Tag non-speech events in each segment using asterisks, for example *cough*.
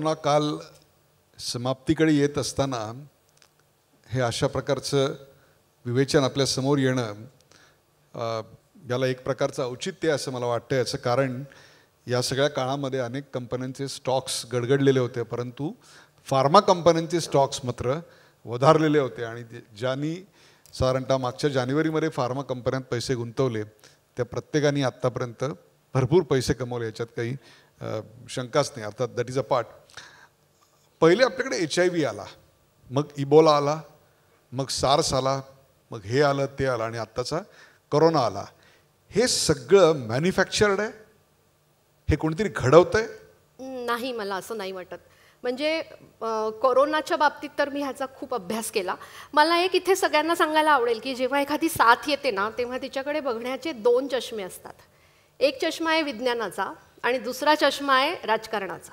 Corona काल समाप्तीकडे येत असताना हे अशा प्रकारचं विवेचन आपल्यासमोर येणं याला एक प्रकारचं औचित्य असं मला वाटतं याचं कारण या सगळ्या काळामध्ये अनेक कंपन्यांचे स्टॉक्स गडगडलेले होते परंतु फार्मा कंपन्यांचे स्टॉक्स मात्र वधारलेले होते आणि ज्यांनी साधारणतः मागच्या जानेवारीमध्ये फार्मा कंपन्यात पैसे गुंतवले त्या प्रत्येकाने आत्तापर्यंत भरपूर पैसे कमवले याच्यात काही शंकाच नाही अर्थात दॅट इज अ पार्ट पहिले आपल्याकडे एच आय व्ही आला मग इबोला आला मग सार्स आला मग हे आलं ते आलं आणि आत्ताचा करोना आला हे सगळं मॅन्युफॅक्चर्ड आहे हे कोणीतरी घडवत आहे नाही मला असं नाही वाटत म्हणजे कोरोनाच्या बाबतीत तर मी ह्याचा खूप अभ्यास केला मला एक इथे सगळ्यांना सांगायला आवडेल की जेव्हा एखादी साथ येते ना तेव्हा तिच्याकडे बघण्याचे दोन चष्मे असतात एक चष्मा आहे विज्ञानाचा आणि दुसरा चष्मा आहे राजकारणाचा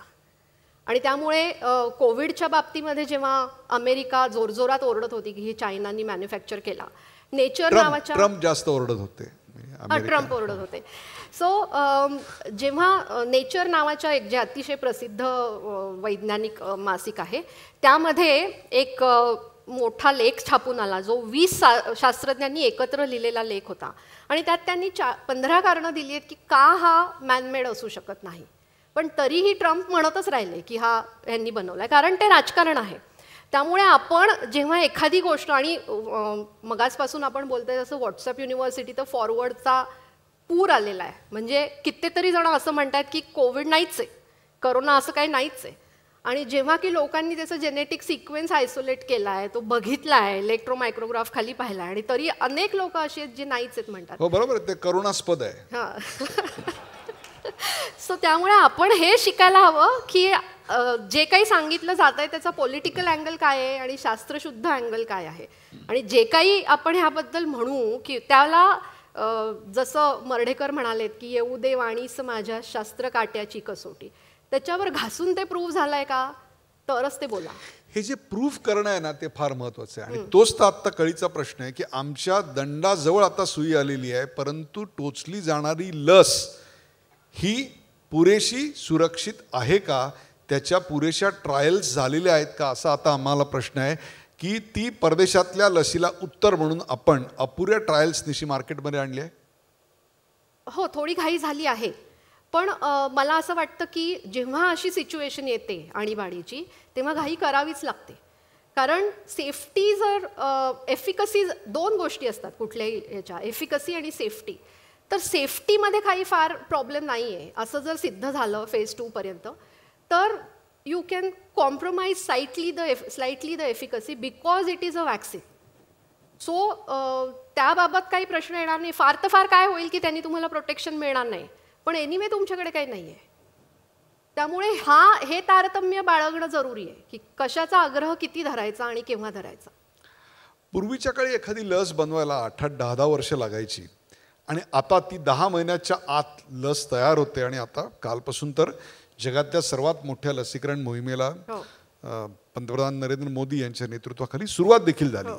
आणि त्यामुळे कोविडच्या बाबतीमध्ये जेव्हा अमेरिका जोरजोरात ओरडत होती की ही चायनानी मॅन्युफॅक्चर केला नेचर नावाच्या ट्रम्प जास्त ओरडत होते ट्रम्प ओरडत होते सो जेव्हा नेचर नावाच्या एक जे अतिशय प्रसिद्ध वैज्ञानिक मासिक आहे त्यामध्ये एक मोठा लेख छापून आला जो वीस शास्त्रज्ञांनी एकत्र लिहिलेला लेख होता आणि त्यात त्यांनी चा पंधरा कारणं दिली आहेत की का हा मॅनमेड असू शकत नाही पण तरीही ट्रम्प म्हणतच राहिले की हा यांनी बनवला कारण ते राजकारण आहे त्यामुळे आपण जेव्हा एखादी गोष्ट आणि मगासपासून आपण बोलतोय जसं व्हॉट्सअप युनिव्हर्सिटी तर फॉरवर्डचा पूर आलेला आहे म्हणजे कित्येतरी जण असं म्हणतात की कोविड नाहीच आहे करोना असं काही नाहीच आहे आणि जेव्हा की लोकांनी त्याचा जेनेटिक सिक्वेन्स आयसोलेट केला आहे तो बघितला आहे इलेक्ट्रोमायक्रोग्राफ खाली पाहिला आणि तरी अनेक लोक अशी आहेत जे नाहीच आहेत म्हणतात हो बरोबर ते करोनास्पद आहे *laughs* सो त्यामुळे आपण हे शिकायला हवं की जे काही सांगितलं जात आहे त्याचा पॉलिटिकल अँगल काय आहे आणि शास्त्रशुद्ध अँगल काय आहे आणि जे काही आपण ह्याबद्दल म्हणू की त्याला जसं मर्ढेकर म्हणालेत की येऊ दे वाणीस माझ्या शास्त्र काट्याची कसोटी त्याच्यावर घासून ते प्रूव्ह झालंय का तरच ते बोला हे जे प्रूफ करणं आहे ना ते फार महत्वाचं आहे आणि तोच तर आत्ता कळीचा प्रश्न आहे की आमच्या दंडाजवळ आता सुई आलेली आहे परंतु टोचली जाणारी लस ही पुरेशी सुरक्षित आहे का त्याच्या पुरेशा ट्रायल्स झालेल्या आहेत का असा आता आम्हाला प्रश्न आहे की ती परदेशातल्या लसीला उत्तर म्हणून आपण अपुऱ्या ट्रायल्स निशी मार्केटमध्ये आणली आहे हो थोडी घाई झाली आहे पण मला असं वाटतं की जेव्हा अशी सिच्युएशन येते आणीबाणीची तेव्हा घाई करावीच लागते कारण सेफ्टी जर एफिकसी दोन गोष्टी असतात कुठल्याही याच्या एफिकसी आणि सेफ्टी तर सेफ्टीमध्ये काही फार प्रॉब्लेम नाही आहे असं जर सिद्ध झालं फेज टूपर्यंत तर you can compromise slightly the F slightly the efficacy because it is a vaccine so त्याबाबत काही प्रश्न येणार नाही फार तर फार काय होईल की त्यांनी तुम्हाला प्रोटेक्शन मिळणार नाही पण एनिवे तुमच्याकडे काही नाही आहे त्यामुळे हा हे तारतम्य बाळगणं जरुरी आहे की कशाचा आग्रह किती धरायचा आणि केव्हा धरायचा पूर्वीच्या काळी एखादी लस बनवायला आठ आठ दहा दहा वर्ष लागायची आणि आता ती दहा महिन्याच्या आत लस तयार होते आणि आता कालपासून तर जगातल्या सर्वात मोठ्या लसीकरण मोहिमेला हो. पंतप्रधान नरेंद्र मोदी यांच्या नेतृत्वाखाली सुरुवात देखील झाली हो.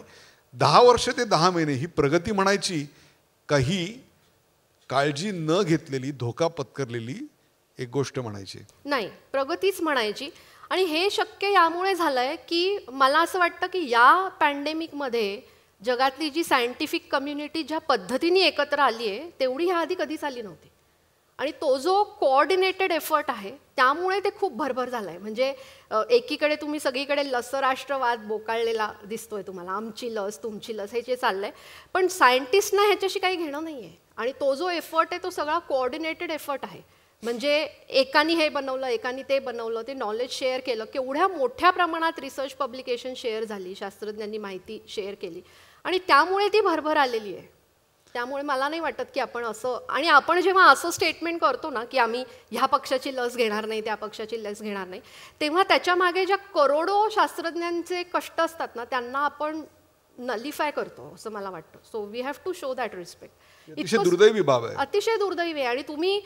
दहा वर्ष ते दहा महिने ही प्रगती म्हणायची काही काळजी न घेतलेली धोका पत्करलेली एक गोष्ट म्हणायची नाही प्रगतीच म्हणायची आणि हे शक्य यामुळे झालंय की मला असं वाटतं की या पॅन्डेमिकमध्ये जगातली जी सायंटिफिक कम्युनिटी ज्या पद्धतीने एकत्र आली आहे तेवढी ह्या आधी कधीच आली नव्हती आणि तो जो कोऑर्डिनेटेड एफर्ट आहे त्यामुळे ते खूप भरभर झालं आहे म्हणजे एकीकडे तुम्ही सगळीकडे लसराष्ट्रवाद बोकाळलेला दिसतोय तुम्हाला आमची लस तुमची लस हे जे चाललं आहे पण सायंटिस्टना ह्याच्याशी काही घेणं नाही आहे आणि तो जो एफर्ट आहे तो सगळा कोऑर्डिनेटेड एफर्ट आहे म्हणजे एकानी हे बनवलं एकाने ते बनवलं ते नॉलेज शेअर केलं केवढ्या मोठ्या प्रमाणात रिसर्च पब्लिकेशन शेअर झाली शास्त्रज्ञांनी माहिती शेअर केली आणि त्यामुळे ती भरभर आलेली आहे त्यामुळे मला नाही वाटत की आपण असं आणि आपण जेव्हा असं स्टेटमेंट करतो ना की आम्ही ह्या पक्षाची लस घेणार नाही त्या पक्षाची लस घेणार नाही तेव्हा त्याच्यामागे ज्या करोडो शास्त्रज्ञांचे कष्ट असतात ना त्यांना आपण नलिफाय करतो असं मला वाटतं so we have to show that respect अतिशय दुर्दैवी बाब आहे अतिशय दुर्दैवी आहे आणि तुम्ही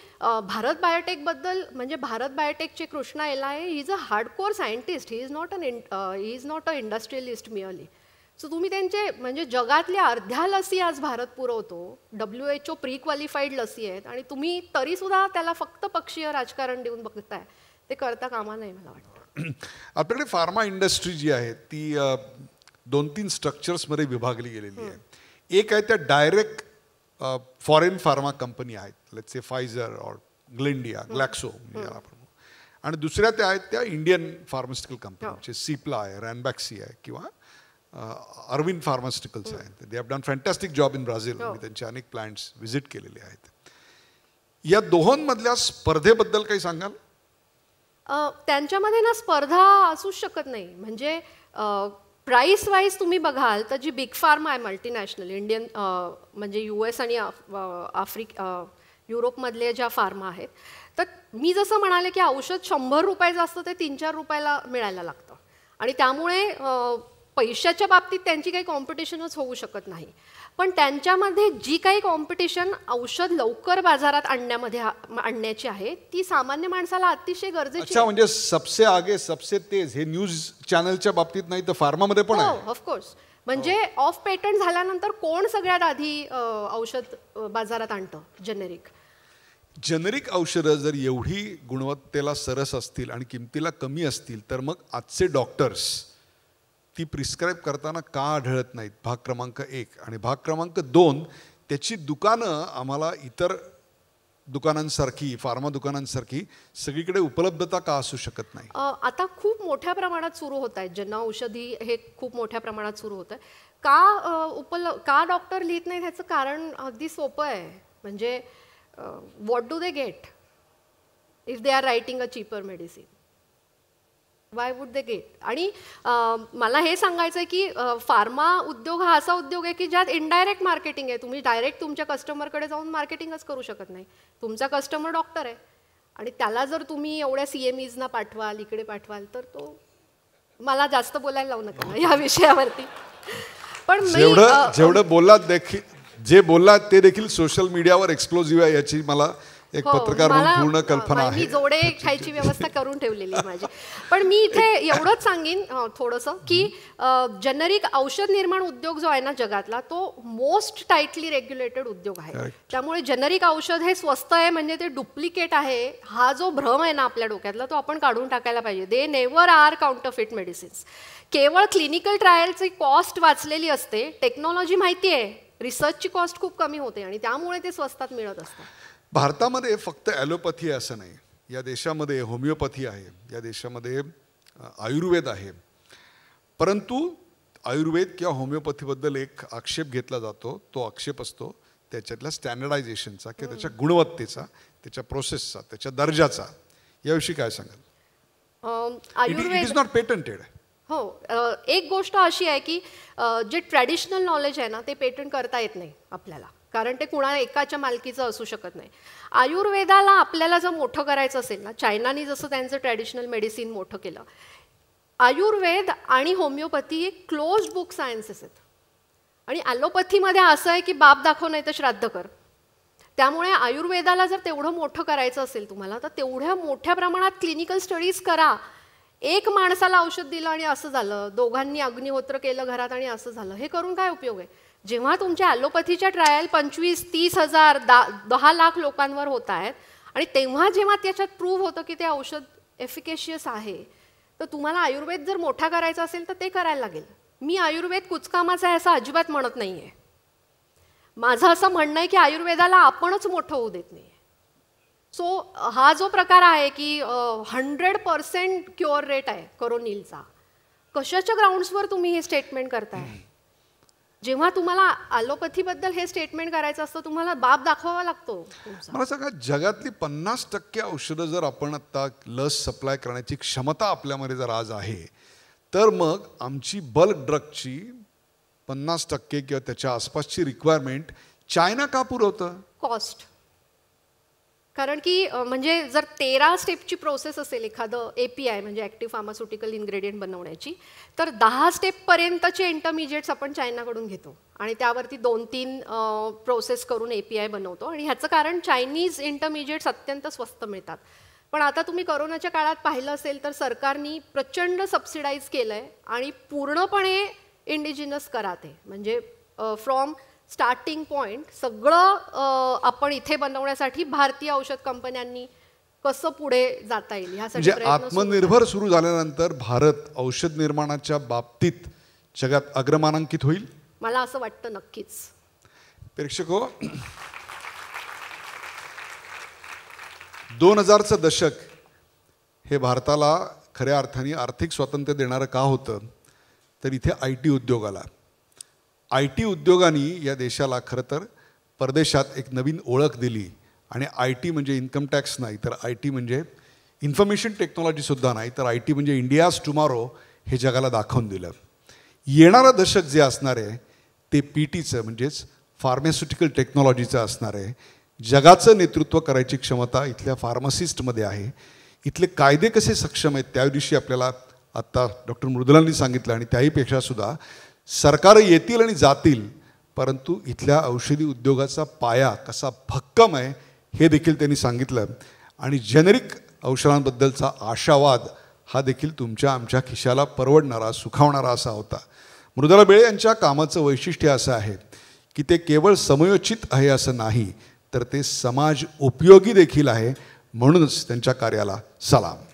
भारत बायोटेक बद्दल म्हणजे भारत बायोटेकचे कृष्णा एला आहे he is a hardcore scientist he is not an he is not a industrialist merely so तुम्ही त्यांचे म्हणजे जगातल्या अर्ध्या लसी आज भारत पुरवतो W H O prequalified लसी आहेत आणि तुम्ही तरी सुद्धा त्याला फक्त पक्षीय राजकारण देऊन बघताय ते करता कामा नाही मला वाटतं *clears throat* आपल्याकडे फार्मा इंडस्ट्री जी आहे ती दोन तीन स्ट्रक्चर्समध्ये विभागली गेलेली आहे एक आहे त्या डायरेक्ट फॉरेन फार्मा कंपनी आहेत लेट्स ए फायझर ऑर ग्लेंडिया ग्लॅक्सो आणि दुसऱ्या त्या आहेत त्या इंडियन फार्मास्युटिकल कंपनी सिप्ला आहे रॅनबॅक्सी आहे किंवा अरविंद फार्मास्युटिकल्स आहेत they have done fantastic job in Brazil मी त्यांचे अनेक प्लांट्स व्हिजिट केलेले आहेत या दोहोंमधल्या स्पर्धेबद्दल काही सांगाल त्यांच्यामध्ये ना स्पर्धा असूच शकत नाही म्हणजे प्राईस वाईज तुम्ही बघाल तर जी बिग फार्म आहे मल्टीनॅशनल इंडियन म्हणजे यू एस आणि आफ्रिक युरोपमधले ज्या फार्म आहेत तर मी जसं म्हणाले की औषध शंभर रुपयाचं असतं ते तीन चार रुपयाला मिळायला लागतं आणि त्यामुळे पैशाच्या बाबतीत त्यांची काही कॉम्पिटिशनच होऊ शकत नाही पण त्यांच्यामध्ये जी काही कॉम्पिटिशन औषध लवकर बाजारात आणण्यामध्ये आणण्याची आहे ती सामान्य माणसाला अतिशय गरजेची म्हणजे सबसे आगे सबसे तेज हे न्यूज चॅनलच्या बाबतीत नाही तर फार्मामध्ये पण ऑफकोर्स हो, हो. म्हणजे ऑफ पेटंट झाल्यानंतर कोण सगळ्यात आधी औषध बाजारात आणतं जेनेरिक जेनेरिक औषधं जर एवढी गुणवत्तेला सरस असतील आणि किमतीला कमी असतील तर मग आजचे डॉक्टर्स ती प्रिस्क्राईब करताना का आढळत नाहीत भाग क्रमांक एक आणि भाग क्रमांक दोन त्याची दुकानं आम्हाला इतर दुकानांसारखी फार्मा दुकानांसारखी सगळीकडे उपलब्धता का असू शकत नाही आता खूप मोठ्या प्रमाणात सुरू होत आहेत ज्यांना औषधी हे खूप मोठ्या प्रमाणात सुरू होत आहे का उपल का डॉक्टर लिहित नाही ह्याचं कारण अगदी सोपं आहे म्हणजे what do they get if they are writing a cheaper medicine why would they get आणि मला हे सांगायचं आहे की फार्मा उद्योग हा असा उद्योग आहे की ज्यात इनडायरेक्ट मार्केटिंग आहे तुम्ही डायरेक्ट तुमच्या कस्टमरकडे जाऊन मार्केटिंगच करू शकत नाही तुमचा कस्टमर डॉक्टर आहे आणि त्याला जर तुम्ही एवढ्या सी एम ईजना पाठवाल इकडे पाठवाल तर तो मला जास्त बोलायला लावू नका या विषयावरती पण जेवढं जेवढं बोललात देखील जे बोललात ते देखील सोशल मीडियावर एक्सप्लोजिव्ह आहे याची मला एक हो, पत्रकार पूर्ण कल्पना मी जोडे खायची व्यवस्था करून ठेवलेली आहे माझी पण मी इथे एवढंच सांगेन थोडस की जनरिक औषध निर्माण उद्योग जो आहे ना जगातला तो मोस्ट टाईटली रेग्युलेटेड उद्योग आहे त्यामुळे जनरिक औषध हे स्वस्त आहे म्हणजे ते डुप्लिकेट आहे हा जो भ्रम आहे ना आपल्या डोक्यातला तो आपण काढून टाकायला पाहिजे they never are counterfeit medicines केवळ क्लिनिकल ट्रायलची कॉस्ट वाचलेली असते टेक्नॉलॉजी माहिती आहे रिसर्चची कॉस्ट खूप कमी होते आणि त्यामुळे ते स्वस्तात मिळत असतात भारतामध्ये फक्त ॲलोपॅथी असं नाही या देशामध्ये होमिओपॅथी आहे या देशामध्ये आयुर्वेद आहे परंतु आयुर्वेद किंवा होमिओपॅथीबद्दल एक आक्षेप घेतला जातो तो आक्षेप असतो त्याच्यातल्या स्टँडर्डायझेशनचा किंवा त्याच्या गुणवत्तेचा त्याच्या प्रोसेसचा त्याच्या दर्जाचा याविषयी काय सांगाल आयुर्वेद इज नॉट पेटंटेड हो एक गोष्ट अशी आहे की जे ट्रॅडिशनल नॉलेज आहे ना ते पेटंट करता येत नाही आपल्याला कारण ते कुणा एकाच्या मालकीचं असू शकत नाही आयुर्वेदाला आपल्याला जर मोठं करायचं असेल ना चायनानी जसं त्यांचं ट्रॅडिशनल मेडिसिन मोठं केलं आयुर्वेद आणि होमिओपॅथी हे क्लोज बुक सायन्सेस आहेत आणि ॲलोपॅथीमध्ये असं आहे की बाप दाखव नाही तर श्राद्ध कर त्यामुळे आयुर्वेदाला जर तेवढं मोठं करायचं असेल तुम्हाला तर तेवढ्या मोठ्या प्रमाणात क्लिनिकल स्टडीज करा एक माणसाला औषध दिलं आणि असं झालं दोघांनी अग्निहोत्र केलं घरात आणि असं झालं हे करून काय उपयोग आहे जेव्हा तुमच्या ॲलोपॅथीच्या ट्रायल पंचवीस तीस हजार दा दहा लाख लोकांवर होत आहेत आणि तेव्हा जेव्हा त्याच्यात प्रूव्ह होतं की ते औषध एफिकेशियस आहे तर तुम्हाला आयुर्वेद जर मोठा करायचा असेल तर ते करायला लागेल मी आयुर्वेद कुचकामाचा आहे असं अजिबात म्हणत नाही आहे माझं असं म्हणणं आहे की आयुर्वेदाला आपणच मोठं होऊ देत नाही सो हा जो प्रकार आहे की हंड्रेड पर्सेंट क्युअर रेट आहे करोनिलचा कशाच्या ग्राउंड्सवर तुम्ही हे स्टेटमेंट करताय जेव्हा तुम्हाला बद्दल हे स्टेटमेंट करायचं असतं तुम्हाला बाब दाखवावा लागतो मला सांगा जगातली पन्नास टक्के औषधं जर आपण आता लस सप्लाय करण्याची क्षमता आपल्यामध्ये जर आज आहे तर मग आमची बल्क ड्रगची पन्नास टक्के किंवा त्याच्या आसपासची रिक्वायरमेंट चायना का पुरवतं कॉस्ट कारण की म्हणजे जर तेरा स्टेपची प्रोसेस असेल एखादं ए पी आय म्हणजे ॲक्टिव्ह फार्मास्युटिकल इन्ग्रेडियंट बनवण्याची तर दहा स्टेपपर्यंतचे इंटरमिजिएट्स आपण चायनाकडून घेतो आणि त्यावरती दोन तीन प्रोसेस करून ए पी आय बनवतो आणि ह्याचं कारण चायनीज इंटरमिजिएट्स अत्यंत स्वस्त मिळतात पण आता तुम्ही करोनाच्या काळात पाहिलं असेल तर सरकारनी प्रचंड सबसिडाईज केलं आहे आणि पूर्णपणे इंडिजिनस करा ते म्हणजे फ्रॉम uh, स्टार्टिंग पॉईंट सगळं आपण इथे बनवण्यासाठी भारतीय औषध कंपन्यांनी कसं पुढे जाता येईल ह्यासाठी म्हणजे आत्मनिर्भर सुरू झाल्यानंतर भारत औषध निर्माणाच्या बाबतीत जगात अग्रमानांकित होईल मला असं वाटतं नक्कीच प्रेक्षक हो, दोन हजारचं दशक हे भारताला खऱ्या अर्थाने आर्थिक स्वातंत्र्य देणारं का होतं तर इथे आय टी उद्योगाला आय टी उद्योगाने या देशाला खरं तर परदेशात एक नवीन ओळख दिली आणि आय टी म्हणजे इन्कम टॅक्स नाही तर आय टी म्हणजे इन्फॉर्मेशन टेक्नॉलॉजीसुद्धा नाही तर आय टी म्हणजे इंडियाज टुमारो हे जगाला दाखवून दिलं येणारं दशक जे असणार आहे ते पी टीचं म्हणजेच फार्मास्युटिकल टेक्नॉलॉजीचं असणार आहे जगाचं नेतृत्व करायची क्षमता इथल्या फार्मासिस्टमध्ये आहे इथले कायदे कसे सक्षम आहेत त्या दिवशी आपल्याला आत्ता डॉक्टर मृदुलांनी सांगितलं आणि त्याहीपेक्षासुद्धा सरकार येतील आणि जातील परंतु इथल्या औषधी उद्योगाचा पाया कसा भक्कम आहे हे देखील त्यांनी सांगितलं आणि जेनेरिक औषधांबद्दलचा आशावाद हा देखील तुमच्या आमच्या खिशाला परवडणारा सुखावणारा असा होता मृदुला बेळे यांच्या कामाचं वैशिष्ट्य असं आहे की ते केवळ समयोचित आहे असं नाही तर ते समाज उपयोगी देखील आहे म्हणूनच त्यांच्या कार्याला सलाम